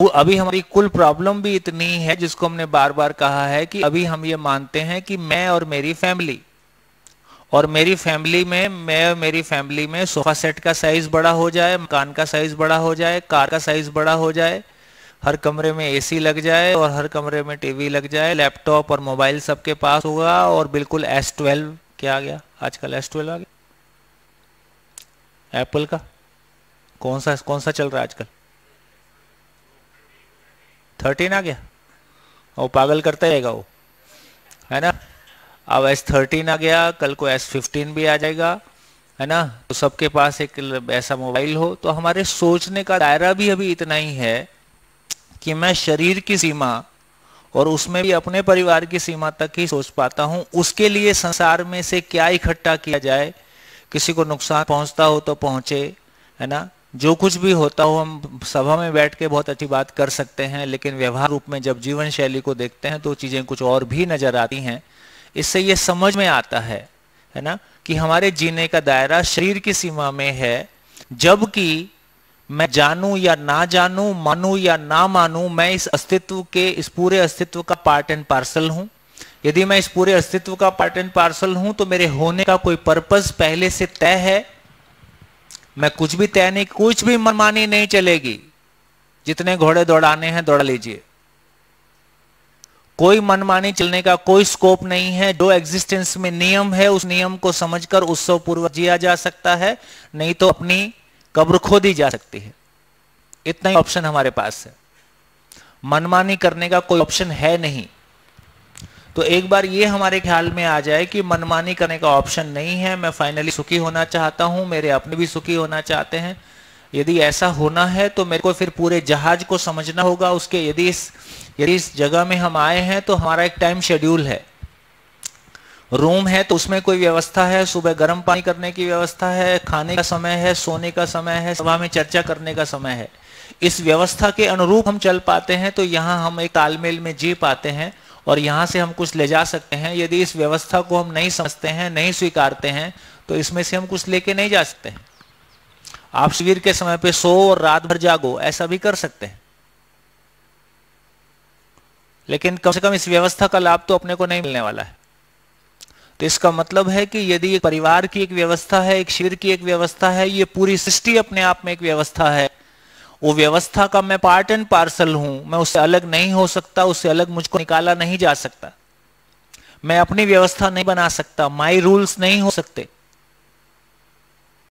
वो अभी हमारी कुल प्रॉब्लम भी इतनी है जिसको हमने बार बार कहा है कि अभी हम ये मानते हैं कि मैं और मेरी फैमिली और मेरी फैमिली में मैं और मेरी फैमिली में सोफा सेट का साइज बड़ा हो जाए मकान का साइज बड़ा हो जाए कार का साइज बड़ा हो जाए हर कमरे में एसी लग जाए और हर कमरे में टीवी लग जाए लैपटॉप और मोबाइल सबके पास होगा और बिल्कुल एस ट्वेल्व क्या आ गया आजकल एस ट्वेल्व आ गया एप्पल का कौन सा कौन सा चल रहा है आजकल थर्टीन आ गया और पागल करता रहेगा वो है ना अब एस थर्टीन आ गया कल को एस फिफ्टीन भी आ जाएगा है ना तो सबके पास एक ऐसा मोबाइल हो तो हमारे सोचने का दायरा भी अभी इतना ही है कि मैं शरीर की सीमा और उसमें भी अपने परिवार की सीमा तक ही सोच पाता हूं उसके लिए संसार में से क्या इकट्ठा किया जाए किसी को नुकसान पहुंचता हो तो पहुंचे है ना जो कुछ भी होता हो हम सभा में बैठ के बहुत अच्छी बात कर सकते हैं लेकिन व्यवहार रूप में जब जीवन शैली को देखते हैं तो चीज़ें कुछ और भी नज़र आती हैं इससे ये समझ में आता है है ना कि हमारे जीने का दायरा शरीर की सीमा में है जबकि मैं जानू या ना जानू मानू या ना मानू मैं इस अस्तित्व के इस पूरे अस्तित्व का पार्ट एंड पार्सल हूं यदि मैं इस पूरे अस्तित्व का पार्ट एंड पार्सल हूं तो मेरे होने का कोई पर्पज पहले से तय है मैं कुछ भी तय नहीं कुछ भी मनमानी नहीं चलेगी जितने घोड़े दौड़ाने हैं दौड़ा लीजिए कोई मनमानी चलने का कोई स्कोप नहीं है जो एग्जिस्टेंस में नियम है उस नियम को समझकर उत्सव पूर्वक जिया जा सकता है नहीं तो अपनी कब्र खो दी जा सकती है इतना ही ऑप्शन हमारे पास है मनमानी करने का कोई ऑप्शन है नहीं तो एक बार ये हमारे ख्याल में आ जाए कि मनमानी करने का ऑप्शन नहीं है मैं फाइनली सुखी होना चाहता हूं मेरे अपने भी सुखी होना चाहते हैं यदि ऐसा होना है तो मेरे को फिर पूरे जहाज को समझना होगा उसके यदि इस यदि इस जगह में हम आए हैं तो हमारा एक टाइम शेड्यूल है रूम है तो उसमें कोई व्यवस्था है सुबह गर्म पानी करने की व्यवस्था है खाने का समय है सोने का समय है सभा में चर्चा करने का समय है इस व्यवस्था के अनुरूप हम चल पाते हैं तो यहाँ हम एक तालमेल में जी पाते हैं और यहां से हम कुछ ले जा सकते हैं यदि इस व्यवस्था को हम नहीं समझते हैं नहीं स्वीकारते हैं तो इसमें से हम कुछ लेके नहीं जा सकते आप शिविर के समय पे सो और रात भर जागो ऐसा भी कर सकते हैं लेकिन कम से कम इस व्यवस्था का लाभ तो अपने को नहीं मिलने वाला है तो इसका मतलब है कि यदि एक परिवार की एक व्यवस्था है एक शिविर की एक व्यवस्था है ये पूरी सृष्टि अपने आप में एक व्यवस्था है वो व्यवस्था का मैं पार्ट एंड पार्सल हूं मैं उससे अलग नहीं हो सकता उससे अलग मुझको निकाला नहीं जा सकता मैं अपनी व्यवस्था नहीं बना सकता माई रूल्स नहीं हो सकते